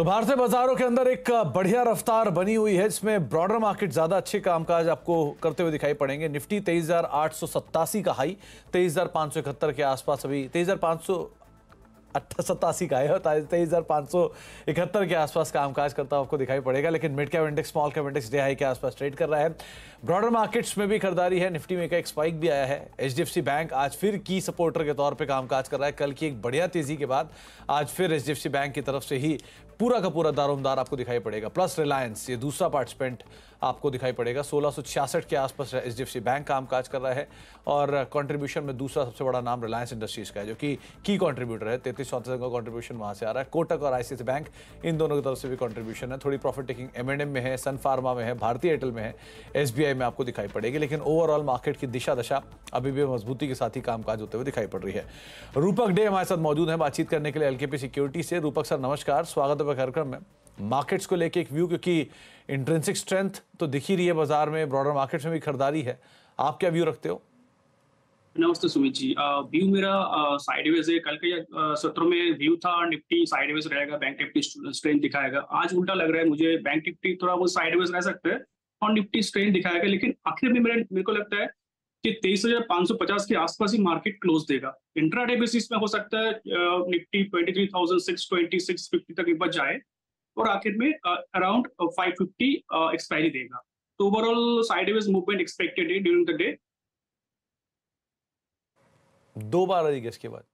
तो भारतीय बाजारों के अंदर एक बढ़िया रफ्तार बनी हुई है जिसमें ब्रॉडर मार्केट ज्यादा अच्छे कामकाज आपको करते हुए दिखाई पड़ेंगे निफ्टी तेईस का हाई तेईस के आसपास अभी तेईस अट्ठा सतासी का है तेईस हज़ार पाँच सौ इकहत्तर के आसपास कामकाज करता आपको दिखाई पड़ेगा लेकिन mid cap index small cap index day के आसपास ट्रेड कर रहा है ब्रॉडर मार्केट्स में भी खरीदारी है निफ्टी में का एक स्पाइक भी आया है एच बैंक आज फिर की सपोर्टर के तौर पर कामकाज कर रहा है कल की एक बढ़िया तेज़ी के बाद आज फिर एच बैंक की तरफ से ही पूरा का पूरा दारोमदार आपको दिखाई पड़ेगा प्लस रिलायंस ये दूसरा पार्टिसिपेंट आपको दिखाई पड़ेगा सोलह के आसपास H D F C bank कामकाज कर रहा है और कंट्रीब्यूशन में दूसरा सबसे बड़ा नाम रिलायंस इंडस्ट्रीज का है जो कि की कंट्रीब्यूटर है इक्कीस चौंतीस का कॉन्ट्रीब्यूशन वहाँ से आ रहा है कोटक और आई बैंक इन दोनों की तरफ से भी कॉन्ट्रीब्यूशन है थोड़ी profit taking M and M में है सन फार्मा में है भारतीय एयरटेल में है एस में आपको दिखाई पड़ेगी लेकिन ओवरऑल मार्केट की दिशा दशा अभी भी मजबूती के साथ ही कामकाज होते हुए दिखाई पड़ रही है रूपक डे हमारे साथ मौजूद है बातचीत करने के लिए एल सिक्योरिटी से रूपक सर नमस्कार स्वागत है कार्यक्रम में मार्केट्स को लेके एक व्यू क्योंकि इंट्रेंसिक स्ट्रेंथ तो दिख ही रही है बाजार में ब्रॉडर मार्केट्स में भी खरीदारी है आप क्या व्यू रखते हो नमस्ते सुमित जी व्यू मेरा साइडवेज है कल के सत्रों में व्यू था निफ्टी साइडवेज रहेगा बैंक निफ्टी स्ट्रेंथ दिखाएगा आज उल्टा लग रहा है मुझे बैंक निफ्टी थोड़ा वो साइडवेज रह सकते हैं और निफ्टी स्ट्रेंथ दिखाएगा लेकिन आखिर में मेरे मेरे को लगता है कि तेईस हजार पांच सौ पचास के आसपास ही मार्केट क्लोज देगा इंट्राडे बेसिस में हो सकता है Nifty twenty three thousand six twenty six fifty तक एक जाए और आखिर में अराउंड फाइव फिफ्टी एक्सपायरी देगा तो ओवरऑल साइडवेज मूवमेंट एक्सपेक्टेड है ड्यूरिंग द डे दो बार रही गैस के बाद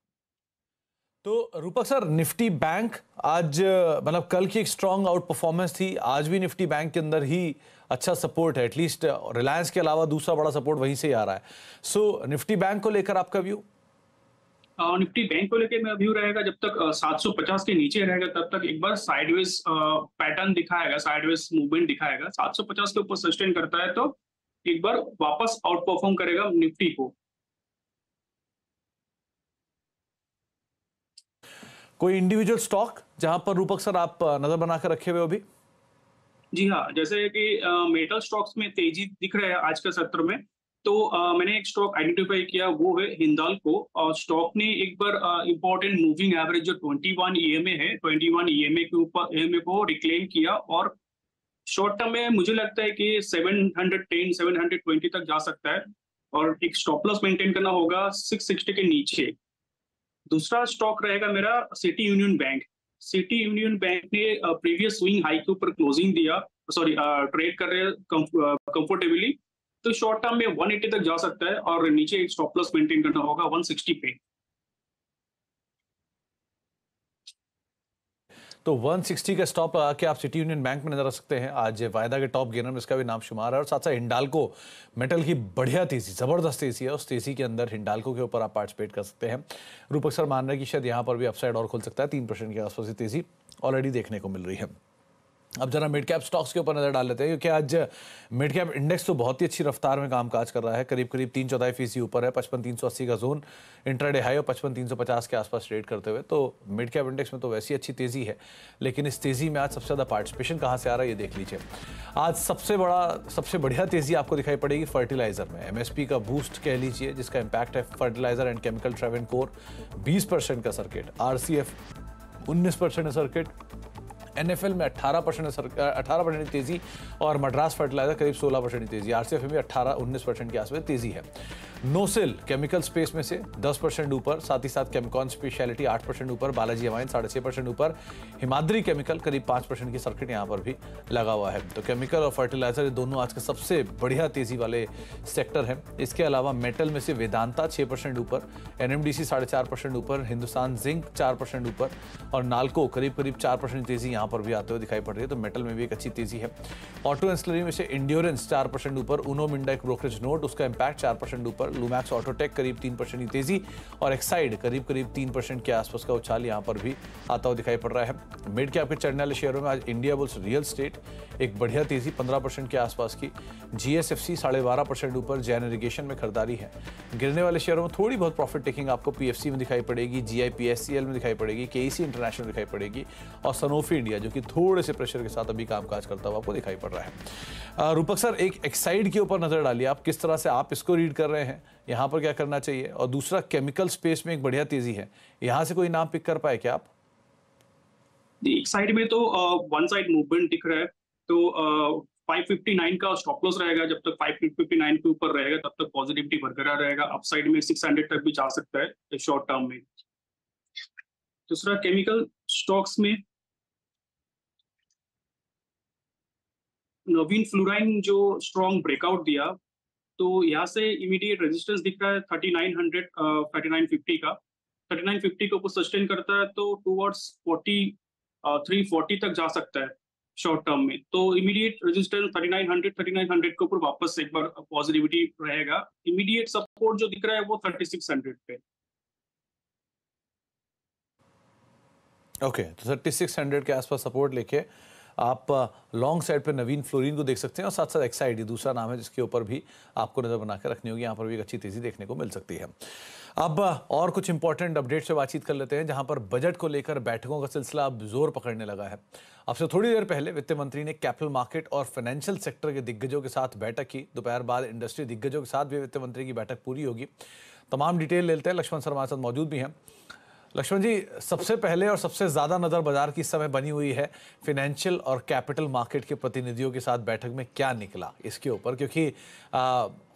तो रूपक सर निफ्टी बैंक आज मतलब कल की एक स्ट्रांग आउट परफॉर्मेंस थी आज भी निफ्टी बैंक के अंदर ही अच्छा सपोर्ट है एटलीस्ट रिलायंस के अलावा दूसरा बड़ा सपोर्ट वहीं से ही आ रहा है सो so, निफ्टी बैंक को लेकर आपका व्यू निफ्टी बैंक को लेकर मेरा व्यू रहेगा जब तक 750 के नीचे रहेगा तब तक एक बार साइडवेज पैटर्न दिखाएगा साइडवेज मूवमेंट दिखाएगा 750 के ऊपर सस्टेन करता है तो एक बार वापस आउट परफॉर्म करेगा निफ्टी को कोई इंडिविजुअल स्टॉक जहां पर रूपक सर आप नजर बनाकर रखे हुए अभी जी हाँ जैसे कि मेटल स्टॉक्स में तेजी दिख रहा है आज के सत्र में तो आ, मैंने एक स्टॉक आइडेंटिफाई किया वो है को और स्टॉक ने एक बार इंपॉर्टेंट मूविंग एवरेज जो 21 वन e है 21 वन e के ऊपर ईएमए e को रिक्लेम किया और शॉर्ट टर्म में मुझे लगता है कि 710 720 तक जा सकता है और एक स्टॉप लॉस मेंटेन करना होगा 660 के नीचे दूसरा स्टॉक रहेगा मेरा City Union Bank City Union Bank ने प्रीवियस स्विंग हाई के ऊपर क्लोजिंग दिया सॉरी ट्रेड कर रहे कंफर्टेबली तो शॉर्ट टर्म में 180 तक जा सकता है और नीचे एक स्टॉप लॉस मेंटेन करना होगा 160 पे तो 160 का स्टॉप लगा के आप सिटी यूनियन बैंक में नजर आ सकते हैं आज वायदा के टॉप गेनर में इसका भी नाम शुमार है और साथ साथ हिंडालको मेटल की बढ़िया तेजी जबरदस्त तेजी है उस तेजी के अंदर हिंडालको के ऊपर आप पार्टिसिपेट कर सकते हैं रूपक सर मान रहे हैं कि शायद यहाँ पर भी अपसाइड और खुल सकता है तीन परसेंट के आसपास की तेजी ऑलरेडी देखने को मिल रही है अब जरा मिड कैप स्टॉक्स के ऊपर नजर डाल लेते हैं क्योंकि आज मिड कैप इंडेक्स तो बहुत ही अच्छी रफ्तार में कामकाज कर रहा है करीब करीब तीन चौथाई फीसदी ऊपर है पचपन तीन सौ अस्सी का जोन इंट्राडे हाई और पचपन तीन सौ पचास के आसपास ट्रेड करते हुए तो मिड कैप इंडेक्स में तो वैसी अच्छी तेजी है लेकिन इस तेजी में आज सबसे ज़्यादा पार्टिसिपेशन कहाँ से आ रहा है ये देख लीजिए आज सबसे बड़ा सबसे बढ़िया तेजी आपको दिखाई पड़ेगी फर्टिलाइज़र में एम का बूस्ट कह लीजिए जिसका इम्पैक्ट है fertiliser and chemical Travancore बीस का सर्किट आर सी उन्नीस परसेंट है सर्किट एन एफ एल में अट्ठारह परसेंट अठारह परसेंट की तेजी और मद्रास फर्टिलाइजर करीब सोलह परसेंट की तेजी आरसीएफ में भी उन्नीस परसेंट के आसपास तेजी है नोसिल केमिकल स्पेस में से 10 परसेंट ऊपर साथ ही साथ केमिकॉन स्पेशलिटी 8 परसेंट ऊपर बालाजी हवाइन साढ़े छः परसेंट ऊपर हिमाद्री केमिकल करीब 5 परसेंट की सर्किट यहाँ पर भी लगा हुआ है तो केमिकल और फर्टिलाइजर ये दोनों आज के सबसे बढ़िया तेज़ी वाले सेक्टर हैं इसके अलावा मेटल में से वेदांता छः परसेंट ऊपर एन एम साढ़े चार परसेंट ऊपर हिंदुस्तान जिंक चार परसेंट ऊपर और नालको करीब करीब चार परसेंट तेज़ी यहाँ पर भी आते हुए दिखाई पड़ रही है तो मेटल में भी एक अच्छी तेज़ी है ऑटो एंसलरी में से इंड्योरेंस चार ऊपर उनो मिंडा एक ब्रोकरेज नोट उसका इम्पैक्ट चार परसेंट ऊपर पर लूमैक्स ऑटोटेक करीब तीन परसेंट की तेजी और एक्साइड करीब करीब तीन परसेंट के आसपास का उछाल यहाँ पर भी आता हुआ दिखाई पड़ रहा है मिड कैप के चढ़ने वाले शेयरों में आज इंडिया बुल्स रियल स्टेट एक बढ़िया तेजी पंद्रह के आसपास की जीएसएफसी साढ़े बारह परसेंट ऊपर जैन इरीगेशन में खरीदारी है गिरने वाले शेयरों में थोड़ी बहुत प्रॉफिट टेकिंग आपको पीएफसी में दिखाई पड़ेगी जीआईपीएससीएल में दिखाई पड़ेगी केईसी e इंटरनेशनल दिखाई पड़ेगी और सनोफी इंडिया जो कि थोड़े से प्रेशर के साथ अभी कामकाज करता हुआ आपको दिखाई पड़ रहा है रूपक सर एक एक्साइड के ऊपर नजर डालिए आप किस तरह से आप इसको रीड कर रहे हैं है यहाँ पर क्या करना चाहिए और दूसरा केमिकल स्पेस में एक बढ़िया तेजी है यहाँ से कोई नाम पिक कर पाए क्या आप एक साइड में तो वन साइड मूवमेंट दिख रहा है तो uh, 559 का स्टॉप लॉस रहेगा जब तक 559 के ऊपर रहेगा तब तक पॉजिटिविटी बरकरार रहेगा अपसाइड में 600 तक भी जा सकता है शॉर्ट टर्म में दूसरा केमिकल स्टॉक्स में नवीन फ्लोराइन जो स्ट्रॉन्ग ब्रेकआउट दिया तो यहाँ से इमीडिएट रेजिस्टेंस दिख रहा है thirty nine hundred thirty nine fifty का थर्टी नाइन फिफ्टी को कुछ सस्टेन करता है तो टूवर्ड्स फोर्टी थ्री फोर्टी तक जा सकता है शॉर्ट टर्म में तो immediate resistance thirty thirty nine hundred nine hundred के ऊपर वापस एक बार पॉजिटिविटी रहेगा इमीडिएट सपोर्ट जो दिख रहा है वो थर्टी सिक्स हंड्रेड पे ओके okay, तो थर्टी सिक्स हंड्रेड के आसपास सपोर्ट लेके आप लॉन्ग साइड पर नवीन फ्लोरिन को देख सकते हैं और साथ साथ एक्साइड दूसरा नाम है जिसके ऊपर भी आपको नज़र बनाकर रखनी होगी यहाँ पर भी एक अच्छी तेज़ी देखने को मिल सकती है अब और कुछ इंपॉर्टेंट अपडेट से बातचीत कर लेते हैं जहां पर बजट को लेकर बैठकों का सिलसिला अब जोर पकड़ने लगा है अब से थोड़ी देर पहले वित्त मंत्री ने कैपिटल मार्केट और फाइनेंशियल सेक्टर के दिग्गजों के साथ बैठक की दोपहर बाद इंडस्ट्री दिग्गजों के साथ भी वित्त मंत्री की बैठक पूरी होगी तमाम डिटेल लेते हैं लक्ष्मण सर हमारे साथ मौजूद भी हैं लक्ष्मण जी सबसे पहले और सबसे ज़्यादा नज़र बाजार की इस समय बनी हुई है फिनेंशियल और कैपिटल मार्केट के प्रतिनिधियों के साथ बैठक में क्या निकला इसके ऊपर क्योंकि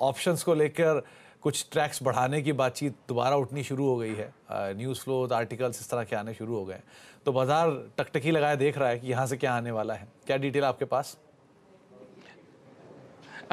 ऑप्शंस को लेकर कुछ ट्रैक्स बढ़ाने की बातचीत दोबारा उठनी शुरू हो गई है न्यूज़ फ्लो आर्टिकल्स इस तरह के आने शुरू हो गए तो बाज़ार टकटकी लगाए देख रहा है कि यहाँ से क्या आने वाला है क्या डिटेल आपके पास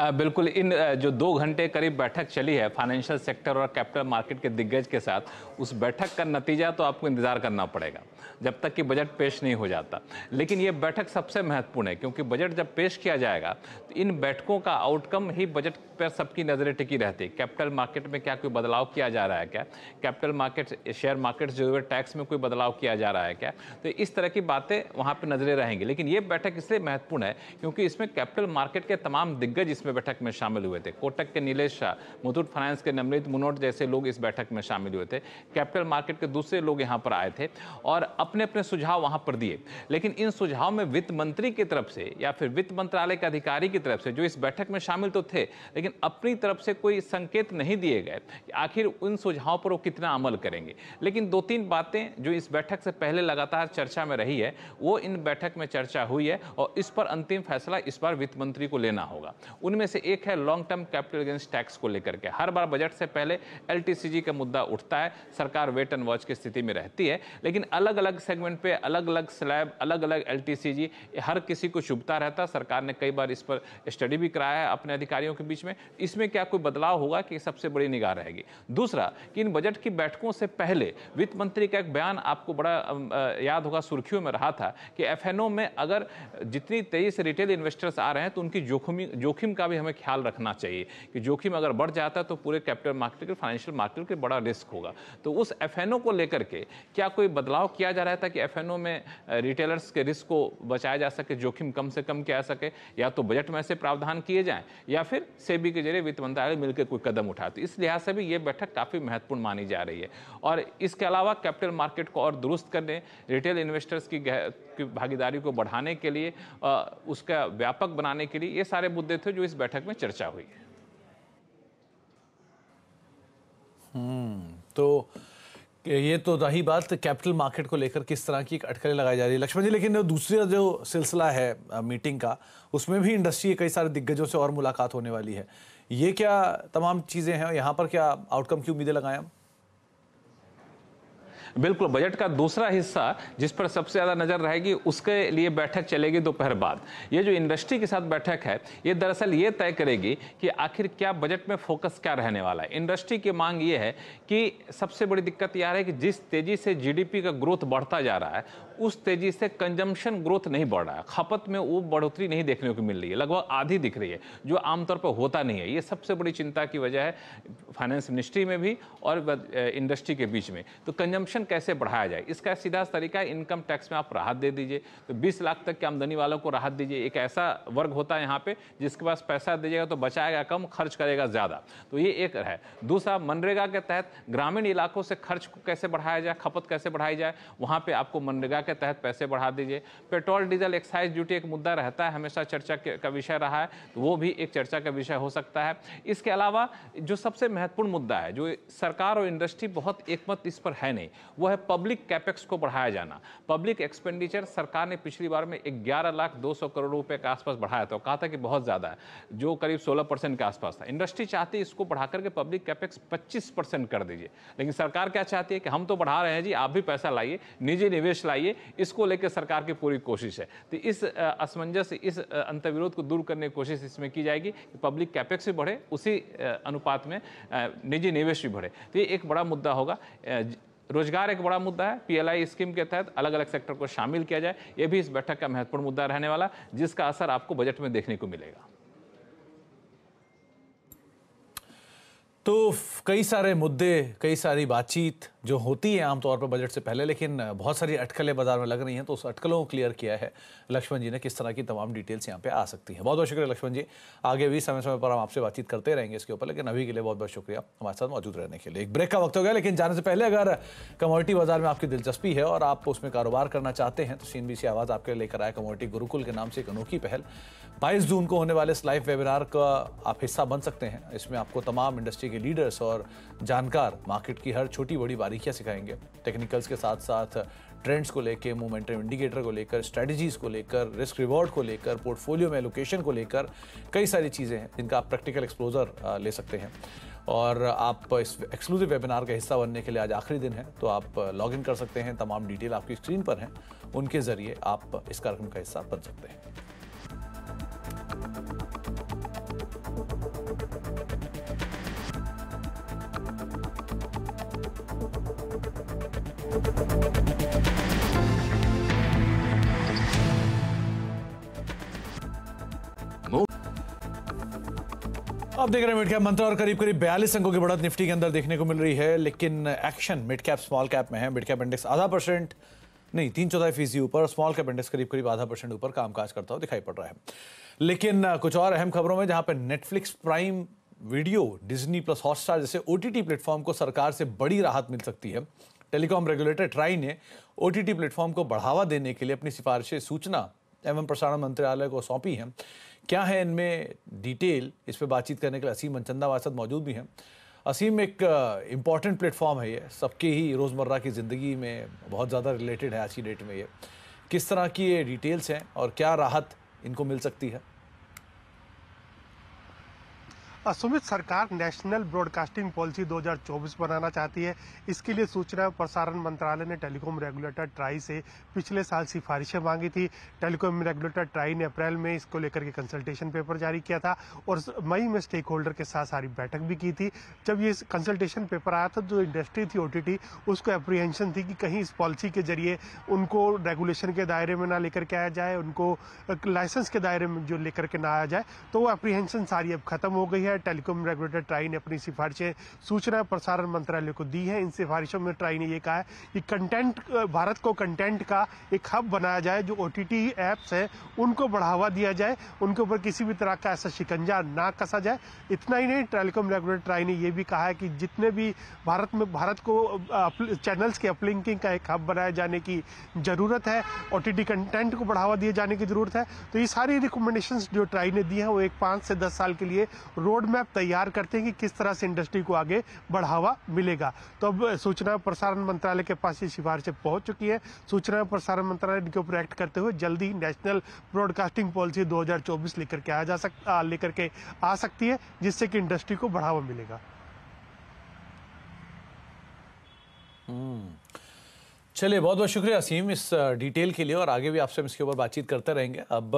बिल्कुल इन जो दो घंटे करीब बैठक चली है फाइनेंशियल सेक्टर और कैपिटल मार्केट के दिग्गज के साथ उस बैठक का नतीजा तो आपको इंतजार करना पड़ेगा जब तक कि बजट पेश नहीं हो जाता लेकिन ये बैठक सबसे महत्वपूर्ण है क्योंकि बजट जब पेश किया जाएगा तो इन बैठकों का आउटकम ही बजट पर सबकी नज़रें टिकी रहती है कैपिटल मार्केट में क्या कोई बदलाव किया जा रहा है क्या कैपिटल मार्केट शेयर मार्केट जो है टैक्स में कोई बदलाव किया जा रहा है क्या तो इस तरह की बातें वहाँ पर नज़रें रहेंगी लेकिन ये बैठक इसलिए महत्वपूर्ण है क्योंकि इसमें कैपिटल मार्केट के तमाम दिग्गज इसमें बैठक में शामिल हुए थे कोटक के नीलेश शाह मुथूट फाइनेंस के नमृत मुनोट जैसे लोग इस बैठक में शामिल हुए थे कैपिटल मार्केट के दूसरे लोग यहाँ पर आए थे और अब अपने अपने सुझाव वहाँ पर दिए लेकिन इन सुझाव में वित्त मंत्री की तरफ से या फिर वित्त मंत्रालय के अधिकारी की तरफ से जो इस बैठक में शामिल तो थे लेकिन अपनी तरफ से कोई संकेत नहीं दिए गए कि आखिर उन सुझावों पर वो कितना अमल करेंगे लेकिन दो तीन बातें जो इस बैठक से पहले लगातार चर्चा में रही है वो इन बैठक में चर्चा हुई है और इस पर अंतिम फैसला इस बार वित्त मंत्री को लेना होगा उनमें से एक है long term capital gains tax को लेकर के हर बार बजट से पहले एल का मुद्दा उठता है सरकार वेट एंड वॉच की स्थिति में रहती है लेकिन अलग अलग अलग सेगमेंट पे अलग अलग स्लैब अलग अलग एल हर किसी को शुभता रहता सरकार ने कई बार इस पर स्टडी भी कराया है अपने अधिकारियों के बीच में इसमें क्या कोई बदलाव होगा कि सबसे बड़ी निगाह रहेगी दूसरा कि इन बजट की बैठकों से पहले वित्त मंत्री का एक बयान आपको बड़ा याद होगा सुर्खियों में रहा था कि एफ में अगर जितनी तेजी से रिटेल इन्वेस्टर्स आ रहे हैं तो उनकी जोखिम जोखिम का भी हमें ख्याल रखना चाहिए कि जोखिम अगर बढ़ जाता है तो पूरे कैपिटल मार्केट के फाइनेंशियल मार्केट के बड़ा रिस्क होगा तो उस एफ को लेकर के क्या कोई बदलाव किया जा रहा है रहता है कि एफ में रिटेलर्स के रिस्क को बचाया जा सके जोखिम कम से कम किया सके या तो बजट में ऐसे प्रावधान किए जाएं या फिर सेबी के जरिए वित्त मंत्रालय मिलकर कोई कदम उठाए तो इस लिहाज से भी ये बैठक काफ़ी महत्वपूर्ण मानी जा रही है और इसके अलावा कैपिटल मार्केट को और दुरुस्त करने रिटेल इन्वेस्टर्स की, भागीदारी को बढ़ाने के लिए उसका व्यापक बनाने के लिए ये सारे मुद्दे थे जो इस बैठक में चर्चा हुई है हम्म, तो ये तो रही बात कैपिटल मार्केट को लेकर किस तरह की एक अटकलें लगाई जा रही है लक्ष्मण जी लेकिन दूसरा जो सिलसिला है मीटिंग का उसमें भी इंडस्ट्री कई सारे दिग्गजों से और मुलाकात होने वाली है ये क्या तमाम चीज़ें हैं यहाँ पर क्या आउटकम की उम्मीदें लगाएं हम बिल्कुल बजट का दूसरा हिस्सा जिस पर सबसे ज़्यादा नज़र रहेगी उसके लिए बैठक चलेगी दोपहर बाद ये जो इंडस्ट्री के साथ बैठक है ये दरअसल ये तय करेगी कि आखिर क्या बजट में फोकस क्या रहने वाला है इंडस्ट्री की मांग ये है कि सबसे बड़ी दिक्कत यह है कि जिस तेज़ी से जीडीपी का ग्रोथ बढ़ता जा रहा है उस तेजी से कंजम्पशन ग्रोथ नहीं बढ़ रहा है खपत में वो बढ़ोतरी नहीं देखने को मिल रही है लगभग आधी दिख रही है जो आमतौर पर होता नहीं है ये सबसे बड़ी चिंता की वजह है फाइनेंस मिनिस्ट्री में भी और इंडस्ट्री के बीच में तो कंजम्पशन कैसे बढ़ाया जाए इसका सीधा तरीका इनकम टैक्स में आप राहत दे दीजिए तो बीस लाख तक की आमदनी वालों को राहत दीजिए एक ऐसा वर्ग होता है यहाँ पे जिसके पास पैसा दीजिएगा तो बचाएगा कम खर्च करेगा ज़्यादा तो ये एक है दूसरा मनरेगा के तहत ग्रामीण इलाकों से खर्च को कैसे बढ़ाया जाए खपत कैसे बढ़ाई जाए वहाँ पर आपको मनरेगा के तहत पैसे बढ़ा दीजिए पेट्रोल डीजल एक्साइज ड्यूटी एक मुद्दा रहता है हमेशा चर्चा का विषय रहा है तो वो भी एक चर्चा का विषय हो सकता है इसके अलावा जो सबसे महत्वपूर्ण मुद्दा है जो सरकार और इंडस्ट्री बहुत एकमत इस पर है नहीं वो है पब्लिक कैपेक्स को बढ़ाया जाना पब्लिक एक्सपेंडिचर सरकार ने पिछली बार में ग्यारह लाख दो सौ करोड़ रुपए के आसपास बढ़ाया था कहा था कि बहुत ज़्यादा है जो करीब सोलह परसेंट के आसपास था इंडस्ट्री चाहती है इसको बढ़ा करके पब्लिक कैपेक्स पच्चीस परसेंट कर दीजिए लेकिन सरकार क्या चाहती है कि हम तो बढ़ा रहे हैं जी आप भी पैसा लाइए निजी निवेश लाइए इसको लेकर सरकार की पूरी कोशिश है तो इस असमंजस इस अंतर्विरोध को दूर करने की कोशिश इसमें की जाएगी कि पब्लिक कैपेक्स भी बढ़े उसी अनुपात में निजी निवेश भी बढ़े तो ये एक बड़ा मुद्दा होगा रोजगार एक बड़ा मुद्दा है पीएलआई स्कीम के तहत अलग अलग सेक्टर को शामिल किया जाए ये भी इस बैठक का महत्वपूर्ण मुद्दा रहने वाला जिसका असर आपको बजट में देखने को मिलेगा तो कई सारे मुद्दे कई सारी बातचीत जो होती है आमतौर पर बजट से पहले लेकिन बहुत सारी अटकलें बाजार में लग रही हैं तो उस अटकलों को क्लियर किया है लक्ष्मण जी ने किस तरह की तमाम डिटेल्स यहाँ पे आ सकती हैं बहुत बहुत शुक्रिया लक्ष्मण जी आगे भी समय समय पर हम आपसे बातचीत करते रहेंगे इसके ऊपर लेकिन अभी के लिए बहुत बहुत शुक्रिया हमारे साथ मौजूद रहने के लिए एक ब्रेक का वक्त हो गया लेकिन जाने से पहले अगर कमोडिटी बाजार में आपकी दिलचस्पी है और आप उसमें कारोबार करना चाहते हैं तो सी सी आवाज़ आपके लेकर आया कमोडिटी गुरुकुल के नाम से एक अनोखी पहल बाईस जून को होने वाले इस लाइव वेबिनार का आप हिस्सा बन सकते हैं इसमें आपको तमाम इंडस्ट्री के के लीडर्स और जानकार मार्केट की हर छोटी बड़ी बारीकियाँ सिखाएंगे टेक्निकल्स के साथ साथ ट्रेंड्स को लेकर मोमेंटम इंडिकेटर को लेकर स्ट्रेटजीज को लेकर रिस्क रिवॉर्ड को लेकर पोर्टफोलियो में एलोकेशन को लेकर कई सारी चीज़ें हैं जिनका आप प्रैक्टिकल एक्सप्लोजर ले सकते हैं और आप इस एक्सक्लूसिव वेबिनार का हिस्सा बनने के लिए आज आखिरी दिन है तो आप लॉग इन कर सकते हैं तमाम डिटेल आपकी स्क्रीन पर हैं उनके ज़रिए आप इस कार्यक्रम का हिस्सा बन सकते हैं आप देख रहे हैं मिड कैप मंत्र और करीब करीब बयालीस अंकों की बढ़त निफ्टी के अंदर देखने को मिल रही है लेकिन action mid cap small cap में है मिड कैप इंडेक्स आधा परसेंट नहीं तीन चौथाई फीसदी ऊपर और स्मॉल कैप इंडेक्स करीब करीब आधा परसेंट ऊपर कामकाज करता हुआ दिखाई पड़ रहा है लेकिन कुछ और अहम खबरों में जहां पर Netflix Prime Video Disney Plus Hotstar जैसे ओ टी प्लेटफॉर्म को सरकार से बड़ी राहत मिल सकती है टेलीकॉम रेगुलेटर ट्राई ने ओ टी प्लेटफॉर्म को बढ़ावा देने के लिए अपनी सिफारिशें सूचना एवं प्रसारण मंत्रालय को सौंपी हैं क्या है इनमें डिटेल इस पर बातचीत करने के लिए असीम मनचंदा वासद मौजूद भी हैं असीम एक इम्पॉर्टेंट uh, प्लेटफॉर्म है ये सबके ही रोज़मर्रा की ज़िंदगी में बहुत ज़्यादा रिलेटेड है आज की डेट में ये किस तरह की ये डिटेल्स हैं और क्या राहत इनको मिल सकती है सुमित सरकार नेशनल ब्रॉडकास्टिंग पॉलिसी 2024 बनाना चाहती है इसके लिए सूचना और प्रसारण मंत्रालय ने टेलीकॉम रेगुलेटर ट्राई से पिछले साल सिफारिशें मांगी थी टेलीकॉम रेगुलेटर ट्राई ने अप्रैल में इसको लेकर के कंसल्टेशन पेपर जारी किया था और मई में स्टेक होल्डर के साथ सारी बैठक भी की थी जब ये कंसल्टेशन पेपर आया था जो इंडस्ट्री थी ओ उसको अप्रीहेंशन थी कि कहीं इस पॉलिसी के जरिए उनको रेगुलेशन के दायरे में ना लेकर के आया जाए उनको लाइसेंस के दायरे में जो लेकर के ना आया जाए तो वो अप्रीहेंशन सारी अब खत्म हो गई है टेलीकॉम रेगुलेटर ट्राई ने अपनी सिफारिशें सूचना प्रसारण मंत्रालय को दी है इन सिफारिशों में ट्राई ने यह कहा है कि कंटेंट भारत को कंटेंट का एक हब बनाया जाए जो ओ एप्स हैं उनको बढ़ावा दिया जाए उनके ऊपर किसी भी तरह का ऐसा शिकंजा ना कसा जाए इतना ही नहीं टेलीकॉम रेगुलेटर ट्राई ने यह भी कहा है कि जितने भी भारत में भारत को चैनल्स के अपलिंकिंग का एक हब बनाए जाने की ज़रूरत है ओ कंटेंट को बढ़ावा दिए जाने की ज़रूरत है तो ये सारी रिकमेंडेशन जो ट्राई ने दी है वो एक पाँच से दस साल के लिए रोड मैप तैयार करते हैं कि किस तरह से इंडस्ट्री को आगे बढ़ावा मिलेगा तो अब सूचना और प्रसारण मंत्रालय के पास ये सिफारिशें पहुंच चुकी है सूचना और प्रसारण मंत्रालय इनके ऊपर एक्ट करते हुए जल्दी नेशनल ब्रॉडकास्टिंग पॉलिसी 2024 लेकर के आ जा सक लेकर के आ सकती है जिससे कि इंडस्ट्री को बढ़ावा मिलेगा हम्म। चलिए बहुत बहुत शुक्रिया असीम इस डिटेल के लिए और आगे भी आपसे हम इसके ऊपर बातचीत करते रहेंगे अब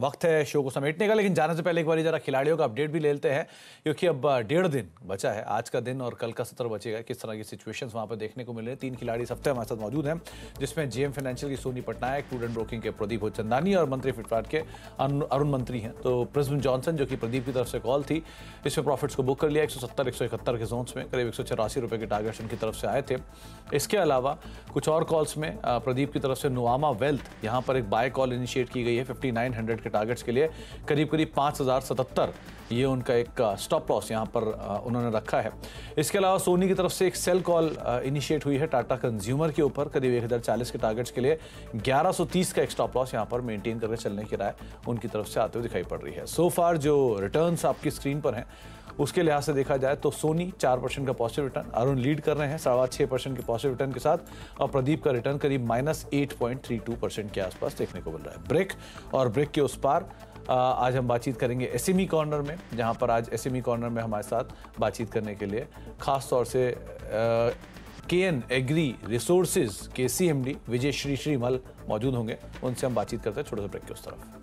वक्त है शो को समेटने का लेकिन जाने से पहले एक बार जरा खिलाड़ियों का अपडेट भी ले लेते हैं क्योंकि अब डेढ़ दिन बचा है आज का दिन और कल का सत्र बचेगा किस तरह की सिचुएशंस वहां पर देखने को मिल रहे तीन खिलाड़ी इस हफ्ते हमारे साथ मौजूद हैं जिसमें जीएम फाइनेंशियल की Soni Patnaik food and broking के प्रदीप होचंदानी और मंत्री फ्लिपकार्ट के अरुण मंत्री हैं तो प्रिज्म जॉनसन जो कि प्रदीप की तरफ से कॉल थी इसमें प्रॉफिट्स को बुक कर लिया एक सौ के जोन्स में करीब एक सौ के टारगेट्स उनकी तरफ से आए थे इसके अलावा कुछ और कॉल्स में प्रदीप की तरफ से नुआमा वेल्थ यहाँ पर एक बाय कॉल इनिशिएट की गई है फिफ्टी के टारगेट्स के लिए करीब करीब पाँच हज़ार सतहत्तर ये उनका एक स्टॉप लॉस यहाँ पर उन्होंने रखा है इसके अलावा सोनी की तरफ से एक सेल कॉल इनिशिएट हुई है टाटा कंज्यूमर के ऊपर करीब 1040 के टारगेट्स के लिए 1130 का एक स्टॉप लॉस यहाँ पर मेंटेन करके चलने की राय उनकी तरफ से आते हुए दिखाई पड़ रही है सो so फार जो रिटर्न्स आपकी स्क्रीन पर हैं उसके लिहाज से देखा जाए तो सोनी चार परसेंट का पॉजिटिव रिटर्न अरुण लीड कर रहे हैं साढ़ा छः परसेंट के पॉजिटिव रिटर्न के साथ और प्रदीप का रिटर्न करीब minus eight point three two percent के आसपास देखने को मिल रहा है ब्रेक और ब्रेक के उस पार आज हम बातचीत करेंगे एस कॉर्नर e में जहाँ पर आज एस कॉर्नर e में हमारे साथ बातचीत करने के लिए खास तौर से के एन एग्री रिसोर्सेज के C M D Vijay Shri Shrimal मौजूद होंगे उनसे हम बातचीत करते हैं छोटे से ब्रेक के उस तरफ